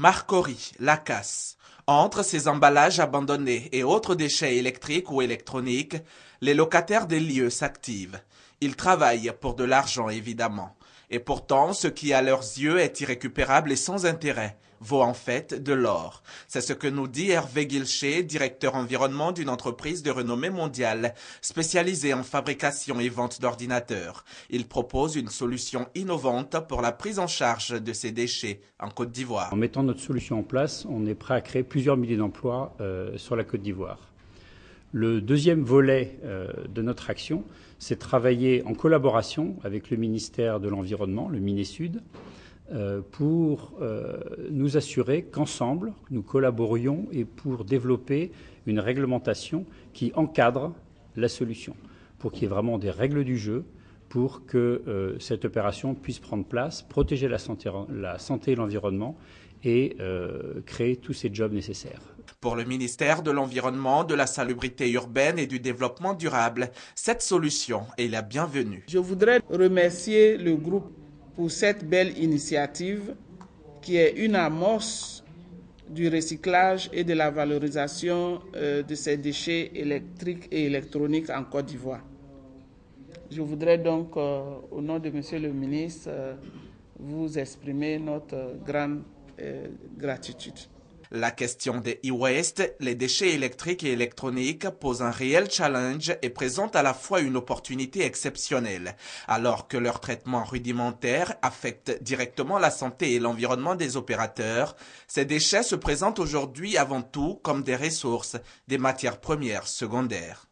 Marcory, casse. Entre ces emballages abandonnés et autres déchets électriques ou électroniques, les locataires des lieux s'activent. Ils travaillent pour de l'argent évidemment. Et pourtant, ce qui à leurs yeux est irrécupérable et sans intérêt vaut en fait de l'or. C'est ce que nous dit Hervé Guilcher, directeur environnement d'une entreprise de renommée mondiale, spécialisée en fabrication et vente d'ordinateurs. Il propose une solution innovante pour la prise en charge de ces déchets en Côte d'Ivoire. En mettant notre solution en place, on est prêt à créer plusieurs milliers d'emplois euh, sur la Côte d'Ivoire. Le deuxième volet euh, de notre action, c'est travailler en collaboration avec le ministère de l'Environnement, le Sud, euh, pour euh, nous assurer qu'ensemble, nous collaborions et pour développer une réglementation qui encadre la solution, pour qu'il y ait vraiment des règles du jeu, pour que euh, cette opération puisse prendre place, protéger la santé, la santé et l'environnement et euh, créer tous ces jobs nécessaires. Pour le ministère de l'Environnement, de la Salubrité urbaine et du Développement durable, cette solution est la bienvenue. Je voudrais remercier le groupe pour cette belle initiative qui est une amorce du recyclage et de la valorisation euh, de ces déchets électriques et électroniques en Côte d'Ivoire. Je voudrais donc, euh, au nom de Monsieur le ministre, euh, vous exprimer notre euh, grande gratitude. La question des e-waste, les déchets électriques et électroniques, pose un réel challenge et présente à la fois une opportunité exceptionnelle, alors que leur traitement rudimentaire affecte directement la santé et l'environnement des opérateurs. Ces déchets se présentent aujourd'hui avant tout comme des ressources, des matières premières secondaires.